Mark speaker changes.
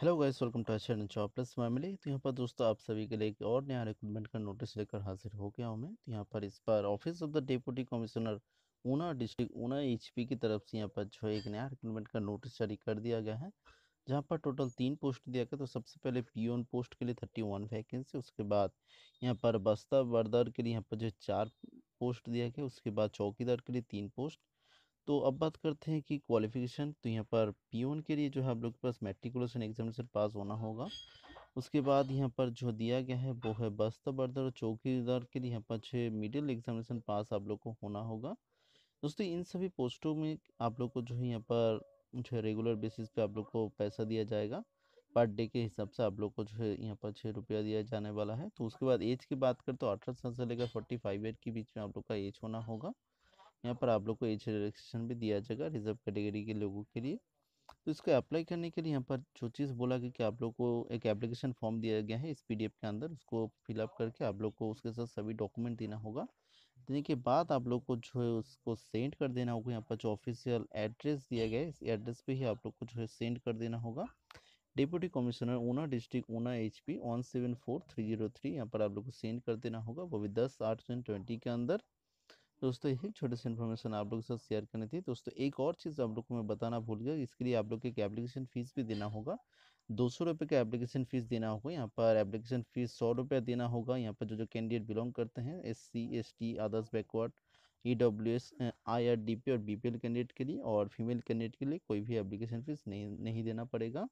Speaker 1: hello guys welcome to अच्छे job plus family तो यहाँ पर दोस्तों आप सभी के लिए एक और नया रिक्रूटमेंट का नोटिस लेकर हाजिर हो गया हूँ मैं तो यहाँ पर इस बार office of the deputy commissioner Una district Una HP की तरफ से यहाँ पर जो है एक नया रिक्रूटमेंट का नोटिस जारी कर दिया गया है जहाँ पर टोटल तीन पोस्ट दिया गया तो सबसे पहले पी पोस्ट के लिए थर्टी वैकेंसी उसके बाद यहाँ पर बस्ता बर्दर के लिए यहाँ पर जो चार पोस्ट दिया गया उसके बाद चौकीदार के लिए तीन पोस्ट तो अब बात करते हैं कि क्वालिफिकेशन तो यहाँ पर पीओन के लिए जो है आप लोग के पास मेट्रिकुलेशन एग्जामिनेशन पास होना होगा उसके बाद यहाँ पर जो दिया गया है वो है बस्तर बर्दर और चौकीदार के लिए यहाँ पर छः मिडिल एग्जामिनेशन पास आप लोग को होना होगा दोस्तों इन सभी पोस्टों में आप लोग को जो है यहाँ पर जो है रेगुलर बेसिस पे आप लोग को पैसा दिया जाएगा पर डे के हिसाब से आप लोग को जो है यहाँ पर छः रुपया दिया जाने वाला है तो उसके बाद एज की बात करें तो अठारह साल से लेकर फोर्टी फाइव ईयर के बीच में आप लोग का एज होना होगा यहाँ पर आप लोग को एज रिलेक्सेशन भी दिया जाएगा रिजर्व कैटेगरी के लोगों के लिए तो इसको अप्लाई करने के लिए यहाँ पर जो चीज़ बोला गया कि आप लोग को एक एप्लीकेशन फॉर्म दिया गया है इस पी के अंदर उसको फिलअप करके आप लोग को उसके साथ सभी डॉक्यूमेंट देना होगा देने के बाद आप लोग को जो है उसको सेंड कर देना होगा यहाँ पर जो ऑफिशियल एड्रेस दिया गया है इस एड्रेस पे ही आप लोग को जो है सेंड कर देना होगा deputy commissioner Una district Una H P one seven four three zero three यहाँ पर आप लोग को सेंड कर देना होगा वो भी दस आठ ट्वेंटी के अंदर दोस्तों यही छोटे से इन्फॉर्मेशन आप लोग के साथ शेयर करनी थी दोस्तों एक और चीज़ आप लोग को मैं बताना भूल गया इसके लिए आप लोग की एप्लीकेशन फ़ीस भी देना होगा दो सौ रुपये का एप्लीकेशन फ़ीस देना होगा यहाँ पर एप्लीकेशन फ़ीस सौ रुपया देना होगा यहाँ पर जो जो कैंडिडेट बिलोंग करते हैं S C S T others backward E W S I R D P और बी पी एल कैंडिडेट के लिए और फीमेल कैंडिडेट के लिए कोई भी एप्लीकेशन फ़ीस नहीं नहीं देना पड़ेगा